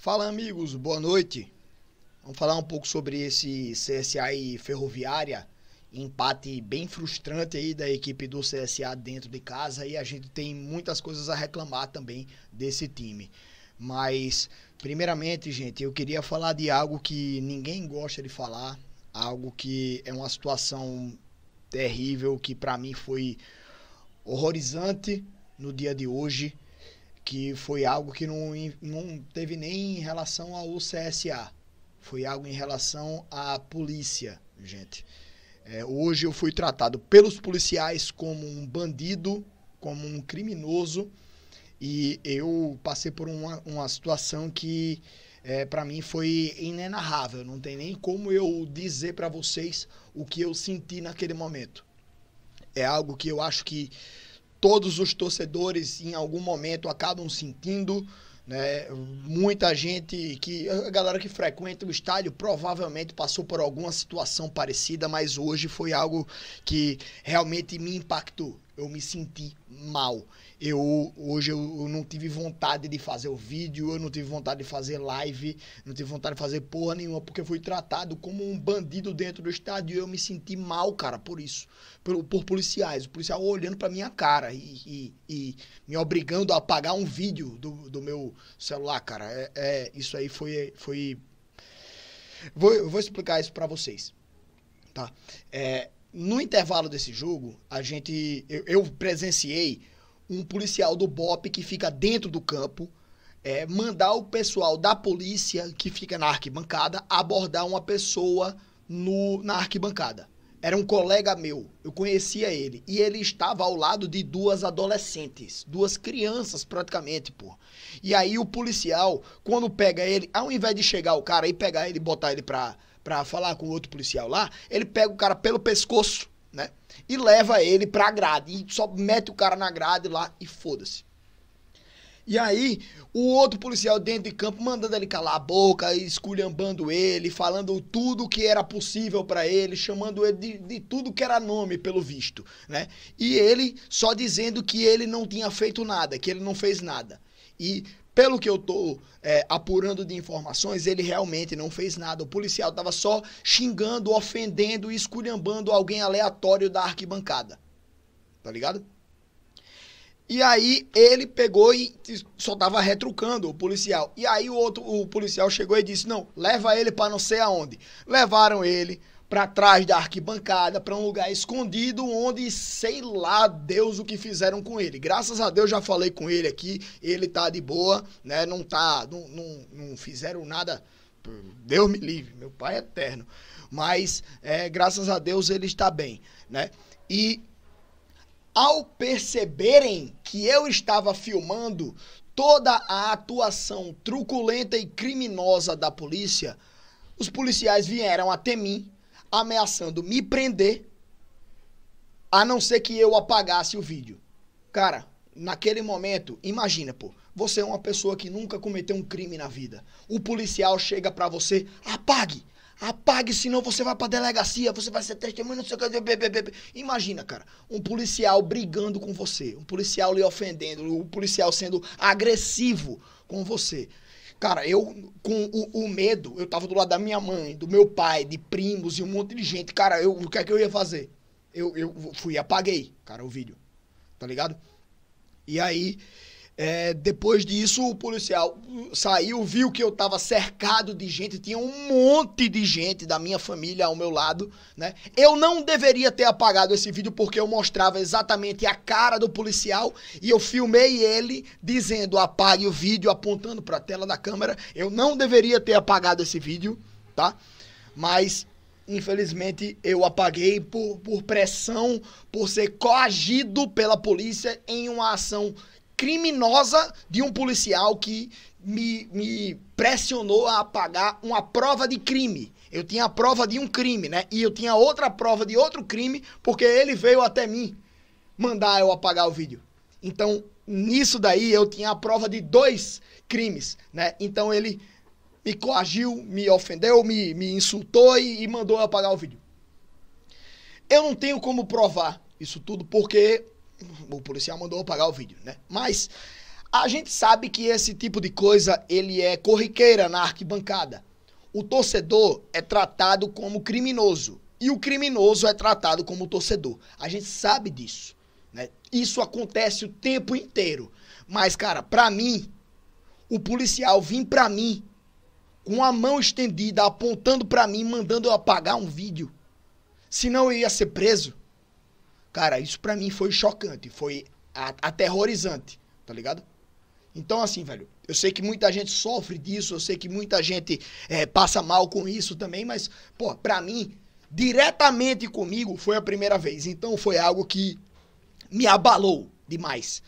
Fala amigos, boa noite. Vamos falar um pouco sobre esse CSA e Ferroviária, empate bem frustrante aí da equipe do CSA dentro de casa e a gente tem muitas coisas a reclamar também desse time. Mas primeiramente, gente, eu queria falar de algo que ninguém gosta de falar, algo que é uma situação terrível que para mim foi horrorizante no dia de hoje que foi algo que não, não teve nem em relação ao CSA, foi algo em relação à polícia, gente. É, hoje eu fui tratado pelos policiais como um bandido, como um criminoso, e eu passei por uma, uma situação que é, para mim foi inenarrável. Não tem nem como eu dizer para vocês o que eu senti naquele momento. É algo que eu acho que todos os torcedores em algum momento acabam sentindo. Né? Muita gente que. A galera que frequenta o estádio provavelmente passou por alguma situação parecida, mas hoje foi algo que realmente me impactou. Eu me senti mal. Eu hoje eu, eu, não tive vontade de fazer o vídeo, eu não tive vontade de fazer live, não tive vontade de fazer porra nenhuma, porque fui tratado como um bandido dentro do estádio e eu me senti mal, cara, por isso. Por, por policiais, o policial olhando pra minha cara e, e, e me obrigando a apagar um vídeo do, do meu celular, cara. É, é, isso aí foi. foi... Vou, vou explicar isso para vocês. Tá? É, no intervalo desse jogo, a gente. eu, eu presenciei um policial do BOP que fica dentro do campo é, mandar o pessoal da polícia que fica na arquibancada abordar uma pessoa no, na arquibancada. Era um colega meu, eu conhecia ele. E ele estava ao lado de duas adolescentes, duas crianças praticamente, pô. E aí o policial, quando pega ele, ao invés de chegar o cara e pegar ele e botar ele pra, pra falar com o outro policial lá, ele pega o cara pelo pescoço né? E leva ele pra grade. E só mete o cara na grade lá e foda-se. E aí, o outro policial dentro de campo mandando ele calar a boca, esculhambando ele, falando tudo que era possível para ele, chamando ele de, de, tudo que era nome, pelo visto, né? E ele só dizendo que ele não tinha feito nada, que ele não fez nada. E pelo que eu tô é, apurando de informações, ele realmente não fez nada. O policial estava só xingando, ofendendo e esculhambando alguém aleatório da arquibancada. Tá ligado? E aí ele pegou e só tava retrucando o policial. E aí o outro, o policial chegou e disse: "Não, leva ele para não sei aonde". Levaram ele para trás da arquibancada, para um lugar escondido, onde sei lá Deus o que fizeram com ele. Graças a Deus já falei com ele aqui, ele tá de boa, né? Não tá, não, não, não fizeram nada. Deus me livre, meu pai é eterno. Mas é, graças a Deus ele está bem, né? E ao perceberem que eu estava filmando toda a atuação truculenta e criminosa da polícia, os policiais vieram até mim ameaçando me prender, a não ser que eu apagasse o vídeo. Cara, naquele momento, imagina, pô, você é uma pessoa que nunca cometeu um crime na vida. O policial chega para você, apague, apague, senão você vai pra delegacia, você vai ser testemunha, não sei o que. Imagina, cara, um policial brigando com você, um policial lhe ofendendo, o um policial sendo agressivo com você. Cara, eu, com o, o, medo, eu tava do lado da minha mãe, do meu pai, de primos e um monte de gente. Cara, eu, o que é que eu ia fazer? Eu, eu fui apaguei, cara, o vídeo. Tá ligado? E aí, é, depois disso, o policial saiu, viu que eu estava cercado de gente, tinha um monte de gente da minha família ao meu lado, né? Eu não deveria ter apagado esse vídeo porque eu mostrava exatamente a cara do policial e eu filmei ele dizendo apague o vídeo, apontando para a tela da câmera. Eu não deveria ter apagado esse vídeo, tá? Mas infelizmente eu apaguei por, por pressão, por ser coagido pela polícia em uma ação criminosa de um policial que me, me pressionou a apagar uma prova de crime. Eu tinha a prova de um crime, né? E eu tinha outra prova de outro crime, porque ele veio até mim mandar eu apagar o vídeo. Então, nisso daí, eu tinha a prova de dois crimes, né? Então, ele me coagiu, me ofendeu, me, me insultou e, e mandou eu apagar o vídeo. Eu não tenho como provar isso tudo, porque o policial mandou apagar o vídeo, né? Mas a gente sabe que esse tipo de coisa ele é corriqueira na arquibancada. O torcedor é tratado como criminoso e o criminoso é tratado como torcedor. A gente sabe disso, né? Isso acontece o tempo inteiro. Mas cara, para mim, o policial vir para mim com a mão estendida apontando para mim, mandando eu apagar um vídeo, senão eu ia ser preso. Cara, isso para mim foi chocante, foi aterrorizante, tá ligado? Então, assim, velho, eu sei que muita gente sofre disso, eu sei que muita gente é, passa mal com isso também, mas, pô, pra mim, diretamente comigo, foi a primeira vez. Então, foi algo que me abalou demais.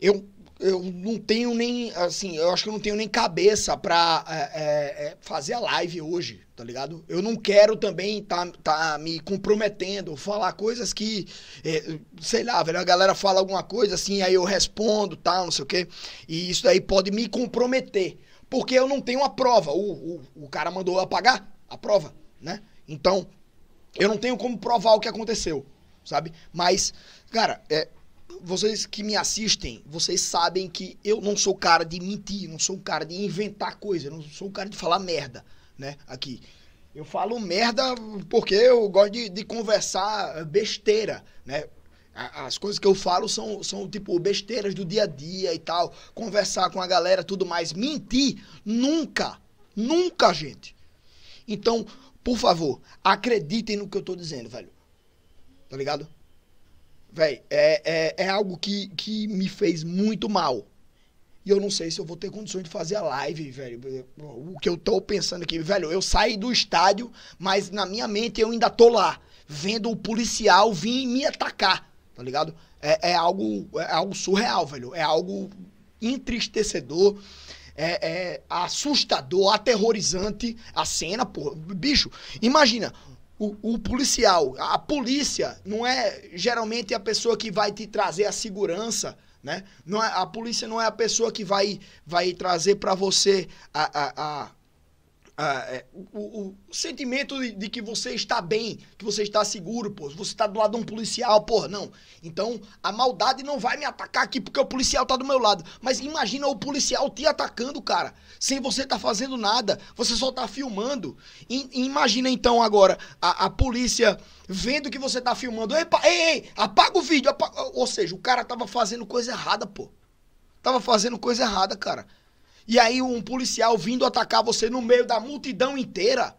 Eu eu não tenho nem, assim, eu acho que eu não tenho nem cabeça pra é, é, é, fazer a live hoje, tá ligado? Eu não quero também tá, tá me comprometendo, falar coisas que, é, sei lá, velho, a galera fala alguma coisa assim, aí eu respondo, tal, tá, não sei o quê, e isso daí pode me comprometer, porque eu não tenho a prova, o, o, o cara mandou eu a prova, né? Então, eu não tenho como provar o que aconteceu, sabe? Mas, cara, é, vocês que me assistem, vocês sabem que eu não sou cara de mentir, não sou cara de inventar coisa, não sou cara de falar merda, né? Aqui. Eu falo merda porque eu gosto de, de conversar besteira, né? As coisas que eu falo são, são, tipo, besteiras do dia a dia e tal. Conversar com a galera, tudo mais. Mentir, nunca. Nunca, gente. Então, por favor, acreditem no que eu tô dizendo, velho. Tá ligado? Véi, é, é, é algo que, que me fez muito mal. E eu não sei se eu vou ter condições de fazer a live, velho. O que eu tô pensando aqui, velho, eu saí do estádio, mas na minha mente eu ainda tô lá, vendo o policial vir me atacar, tá ligado? É, é algo, é algo surreal, velho. É algo entristecedor, é, é assustador, aterrorizante a cena, pô. Bicho, imagina o, o, policial, a polícia, não é geralmente a pessoa que vai te trazer a segurança, né? Não é, a polícia não é a pessoa que vai, vai trazer para você a, a, a, ah, é, o, o, sentimento de, de, que você está bem, que você está seguro, pô. Você está do lado de um policial, pô, não. Então, a maldade não vai me atacar aqui porque o policial está do meu lado. Mas imagina o policial te atacando, cara, sem você estar tá fazendo nada. Você só está filmando. E, e imagina então agora a, a, polícia vendo que você está filmando. Epa, ei, ei, apaga o vídeo. Apaga. Ou seja, o cara estava fazendo coisa errada, pô. Tava fazendo coisa errada, cara. E aí um policial vindo atacar você no meio da multidão inteira.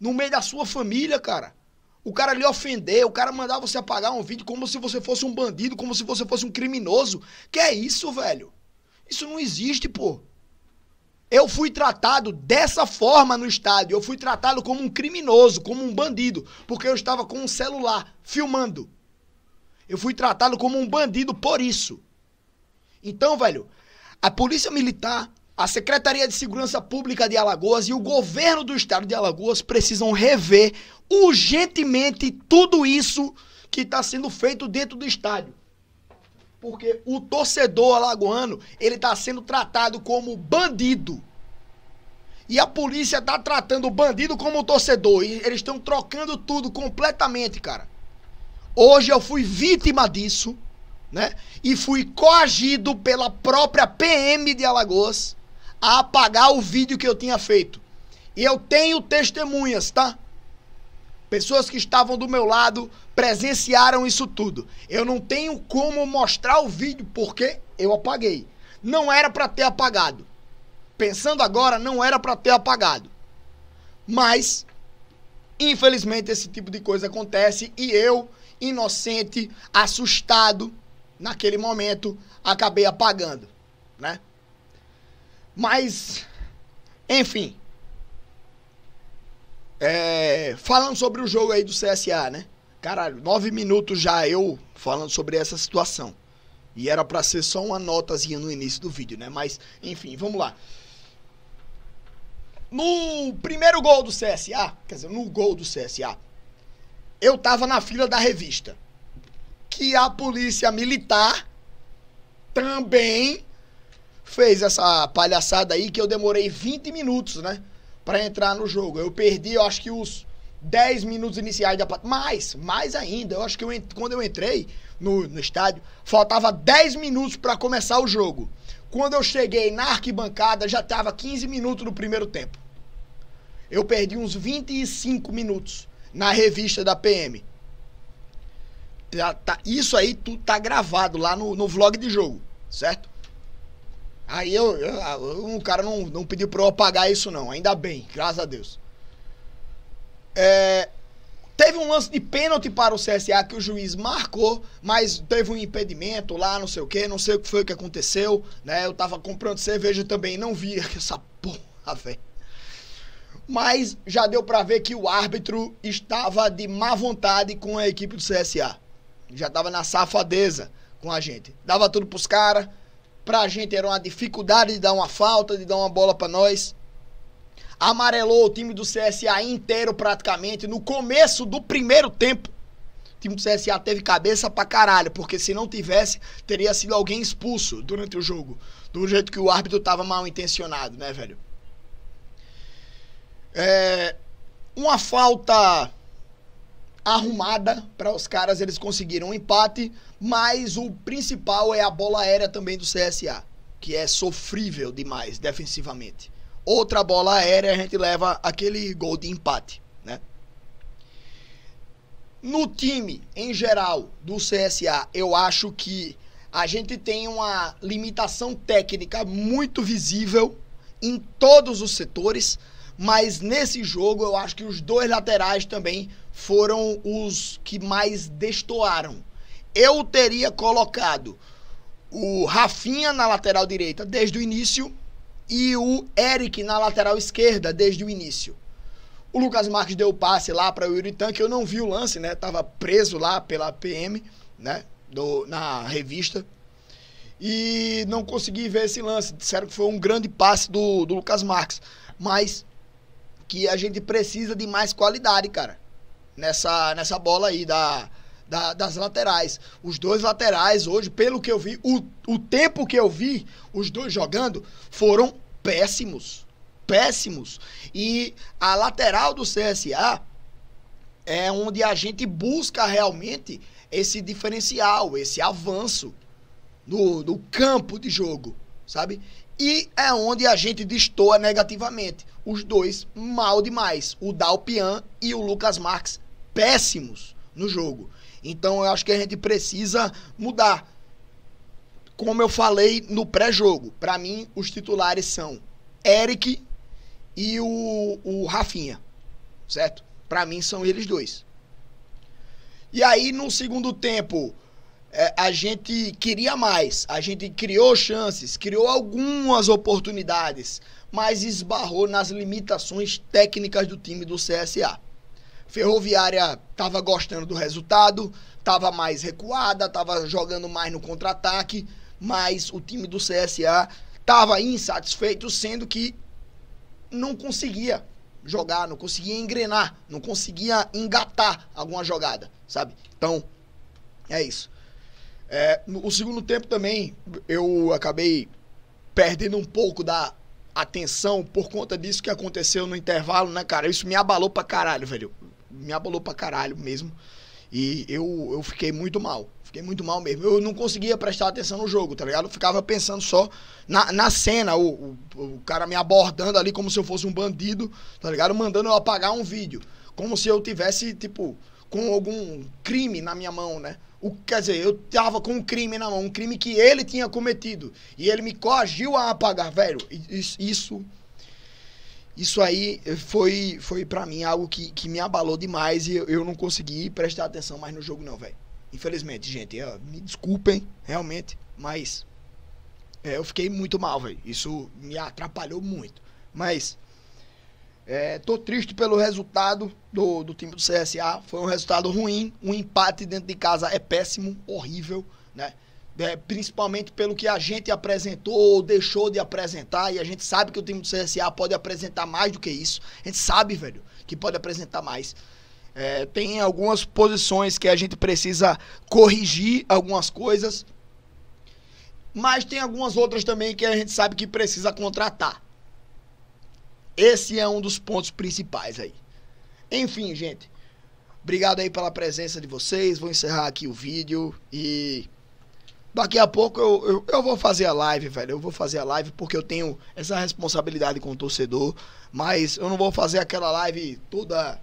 No meio da sua família, cara. O cara lhe ofender, o cara mandar você apagar um vídeo como se você fosse um bandido, como se você fosse um criminoso. Que é isso, velho? Isso não existe, pô. Eu fui tratado dessa forma no estádio. Eu fui tratado como um criminoso, como um bandido, porque eu estava com um celular filmando. Eu fui tratado como um bandido por isso. Então, velho, a Polícia Militar, a Secretaria de Segurança Pública de Alagoas e o governo do estado de Alagoas precisam rever urgentemente tudo isso que está sendo feito dentro do estádio. Porque o torcedor alagoano, ele está sendo tratado como bandido. E a polícia está tratando o bandido como torcedor. E eles estão trocando tudo completamente, cara. Hoje eu fui vítima disso né? E fui coagido pela própria PM de Alagoas a apagar o vídeo que eu tinha feito. E eu tenho testemunhas, tá? Pessoas que estavam do meu lado presenciaram isso tudo. Eu não tenho como mostrar o vídeo porque eu apaguei. Não era para ter apagado. Pensando agora, não era para ter apagado. Mas infelizmente esse tipo de coisa acontece e eu, inocente, assustado, naquele momento, acabei apagando, né? Mas, enfim. É, falando sobre o jogo aí do CSA, né? Caralho, nove minutos já eu falando sobre essa situação. E era pra ser só uma notazinha no início do vídeo, né? Mas, enfim, vamos lá. No primeiro gol do CSA, quer dizer, no gol do CSA, eu tava na fila da revista que a polícia militar também fez essa palhaçada aí que eu demorei 20 minutos, né? Pra entrar no jogo. Eu perdi, eu acho que os 10 minutos iniciais da partida. Mais, mais ainda. Eu acho que eu, quando eu entrei no, no estádio, faltava 10 minutos para começar o jogo. Quando eu cheguei na arquibancada, já tava 15 minutos no primeiro tempo. Eu perdi uns 25 minutos na revista da PM. Tá, tá, isso aí tudo tá gravado lá no, no vlog de jogo, certo? Aí eu, eu, eu, o cara não, não pediu pra eu apagar isso não, ainda bem, graças a Deus. É, teve um lance de pênalti para o CSA que o juiz marcou, mas teve um impedimento lá, não sei o que, não sei o que foi que aconteceu, né? Eu tava comprando cerveja também, não vi essa porra, velho. Mas já deu pra ver que o árbitro estava de má vontade com a equipe do CSA. Já tava na safadeza com a gente. Dava tudo pros caras. Pra gente era uma dificuldade de dar uma falta, de dar uma bola para nós. Amarelou o time do CSA inteiro praticamente no começo do primeiro tempo. O time do CSA teve cabeça pra caralho, porque se não tivesse, teria sido alguém expulso durante o jogo. Do jeito que o árbitro tava mal intencionado, né, velho? É, uma falta arrumada para os caras, eles conseguiram um empate, mas o principal é a bola aérea também do CSA, que é sofrível demais defensivamente. Outra bola aérea a gente leva aquele gol de empate, né? No time em geral do CSA, eu acho que a gente tem uma limitação técnica muito visível em todos os setores, mas nesse jogo eu acho que os dois laterais também foram os que mais destoaram. Eu teria colocado o Rafinha na lateral direita desde o início e o Eric na lateral esquerda desde o início. O Lucas Marques deu o passe lá para o Yuritan, que eu não vi o lance, né? Tava preso lá pela PM, né? Do, na revista. E não consegui ver esse lance. Disseram que foi um grande passe do, do Lucas Marques. Mas que a gente precisa de mais qualidade, cara nessa, nessa bola aí da, da, das laterais. Os dois laterais hoje, pelo que eu vi, o, o tempo que eu vi os dois jogando, foram péssimos. Péssimos. E a lateral do CSA é onde a gente busca realmente esse diferencial, esse avanço no, no campo de jogo, sabe? E é onde a gente destoa negativamente. Os dois mal demais. O Dalpian e o Lucas Marques péssimos no jogo. Então eu acho que a gente precisa mudar. Como eu falei no pré-jogo, para mim os titulares são Eric e o, o Rafinha, certo? Para mim são eles dois. E aí no segundo tempo é, a gente queria mais, a gente criou chances, criou algumas oportunidades, mas esbarrou nas limitações técnicas do time do CSA. Ferroviária estava gostando do resultado, estava mais recuada, estava jogando mais no contra-ataque, mas o time do CSA estava insatisfeito, sendo que não conseguia jogar, não conseguia engrenar, não conseguia engatar alguma jogada, sabe? Então, é isso. É, o segundo tempo também eu acabei perdendo um pouco da atenção por conta disso que aconteceu no intervalo, né, cara? Isso me abalou pra caralho, velho me abalou pra caralho mesmo. E eu, eu fiquei muito mal. Fiquei muito mal mesmo. Eu não conseguia prestar atenção no jogo, tá ligado? Eu ficava pensando só na, na cena, o, o, o cara me abordando ali como se eu fosse um bandido, tá ligado? Mandando eu apagar um vídeo. Como se eu tivesse, tipo, com algum crime na minha mão, né? O, quer dizer, eu tava com um crime na mão, um crime que ele tinha cometido. E ele me coagiu a apagar, velho. Isso, isso isso aí foi, foi para mim algo que, que me abalou demais e eu, não consegui prestar atenção mais no jogo, não, velho. Infelizmente, gente, eu, me desculpem, realmente, mas é, eu fiquei muito mal, velho. Isso me atrapalhou muito. Mas é, tô triste pelo resultado do, do time do CSA. Foi um resultado ruim. Um empate dentro de casa é péssimo, horrível, né? é, principalmente pelo que a gente apresentou ou deixou de apresentar, e a gente sabe que o time do CSA pode apresentar mais do que isso. A gente sabe, velho, que pode apresentar mais. É, tem algumas posições que a gente precisa corrigir algumas coisas, mas tem algumas outras também que a gente sabe que precisa contratar. Esse é um dos pontos principais aí. Enfim, gente. Obrigado aí pela presença de vocês. Vou encerrar aqui o vídeo e Daqui a pouco eu, eu, eu, vou fazer a live, velho. Eu vou fazer a live porque eu tenho essa responsabilidade com o torcedor. Mas eu não vou fazer aquela live toda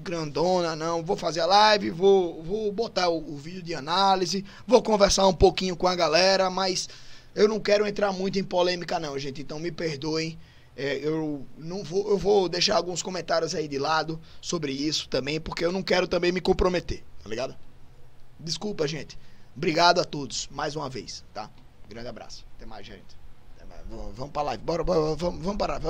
grandona, não. Vou fazer a live, vou, vou botar o, o vídeo de análise, vou conversar um pouquinho com a galera, mas eu não quero entrar muito em polêmica, não, gente. Então me perdoem. É, eu não vou, eu vou deixar alguns comentários aí de lado sobre isso também, porque eu não quero também me comprometer, tá ligado? Desculpa, gente. Obrigado a todos, mais uma vez, tá? Grande abraço. Até mais, gente. Até mais. Vamos pra live. Bora, bora, vamos, vamos parar.